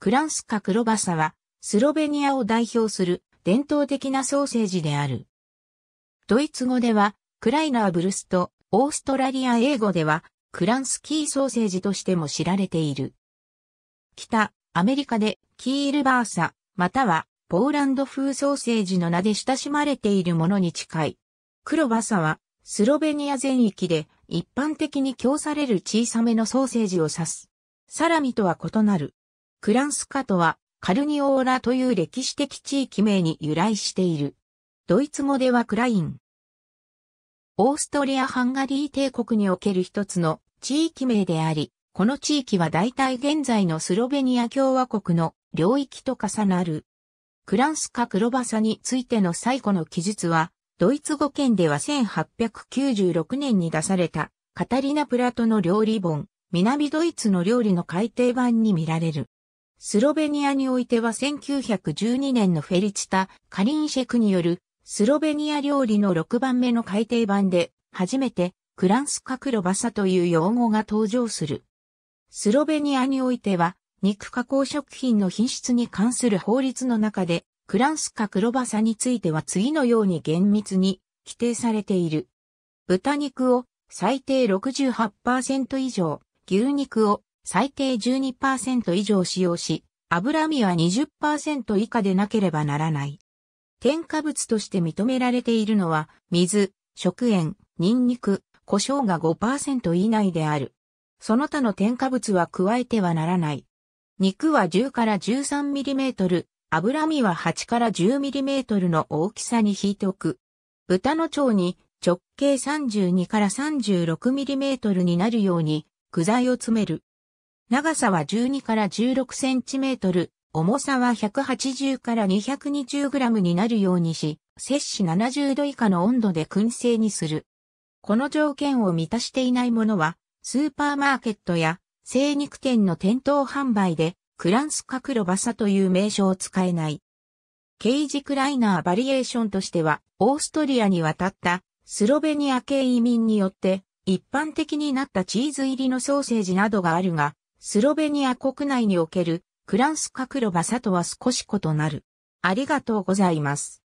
クランスカ・クロバサは、スロベニアを代表する伝統的なソーセージである。ドイツ語では、クライナーブルスト、オーストラリア英語では、クランスキーソーセージとしても知られている。北、アメリカで、キールバーサ、または、ポーランド風ソーセージの名で親しまれているものに近い。クロバサは、スロベニア全域で、一般的に供される小さめのソーセージを指す。サラミとは異なる、クランスカとは、カルニオーラという歴史的地域名に由来している。ドイツ語ではクライン。オーストリア・ハンガリー帝国における一つの地域名であり、この地域は大体現在のスロベニア共和国の領域と重なる。クランスカ・クロバサについての最古の記述は、ドイツ語圏では1896年に出されたカタリナ・プラトの料理本、南ドイツの料理の改訂版に見られる。スロベニアにおいては1912年のフェリチタ・カリンシェクによるスロベニア料理の6番目の改訂版で初めてクランスカクロバサという用語が登場する。スロベニアにおいては肉加工食品の品質に関する法律の中でクランスカクロバサについては次のように厳密に規定されている。豚肉を最低68%以上、牛肉を最低12%以上使用し、油身は20%以下でなければならない。添加物として認められているのは、水、食塩、ニンニク、胡椒が5%以内である。その他の添加物は加えてはならない。肉は10から 13mm、油身は8から 10mm の大きさに引いておく。豚の腸に直径32から 36mm になるように具材を詰める。長さは12から16センチメートル、重さは180から220グラムになるようにし、摂氏70度以下の温度で燻製にする。この条件を満たしていないものは、スーパーマーケットや精肉店の店頭販売で、クランスカクロバサという名称を使えない。ケイジクライナーバリエーションとしては、オーストリアに渡ったスロベニア系移民によって一般的になったチーズ入りのソーセージなどがあるが、スロベニア国内におけるクランスカクロバサとは少し異なる。ありがとうございます。